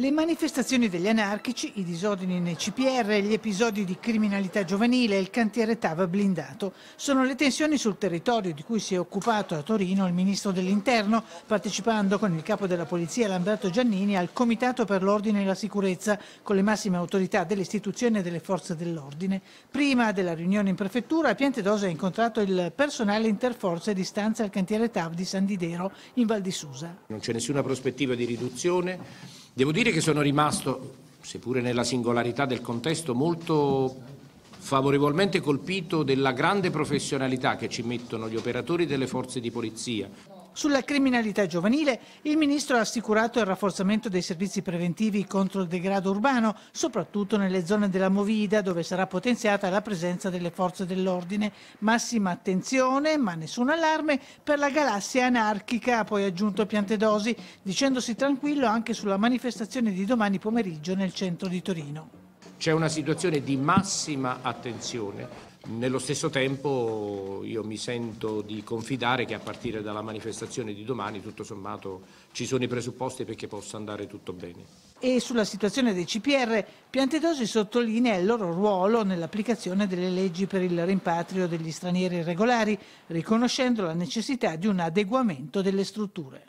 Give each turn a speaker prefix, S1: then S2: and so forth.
S1: Le manifestazioni degli anarchici, i disordini nei CPR, gli episodi di criminalità giovanile e il cantiere TAV blindato sono le tensioni sul territorio di cui si è occupato a Torino il ministro dell'Interno, partecipando con il capo della polizia Lamberto Giannini al Comitato per l'Ordine e la Sicurezza con le massime autorità dell'istituzione e delle forze dell'ordine. Prima della riunione in prefettura, Piantedosa ha incontrato il personale interforze di stanza al cantiere TAV di San Didero in Val di Susa.
S2: Non c'è nessuna prospettiva di riduzione Devo dire che sono rimasto, seppure nella singolarità del contesto, molto favorevolmente colpito della grande professionalità che ci mettono gli operatori delle forze di polizia.
S1: Sulla criminalità giovanile, il ministro ha assicurato il rafforzamento dei servizi preventivi contro il degrado urbano, soprattutto nelle zone della Movida, dove sarà potenziata la presenza delle forze dell'ordine. Massima attenzione, ma nessun allarme, per la galassia anarchica, ha poi aggiunto Piantedosi, dicendosi tranquillo anche sulla manifestazione di domani pomeriggio nel centro di Torino.
S2: C'è una situazione di massima attenzione nello stesso tempo io mi sento di confidare che a partire dalla manifestazione di domani tutto sommato ci sono i presupposti perché possa andare tutto bene.
S1: E sulla situazione dei CPR, Piantedosi sottolinea il loro ruolo nell'applicazione delle leggi per il rimpatrio degli stranieri irregolari, riconoscendo la necessità di un adeguamento delle strutture.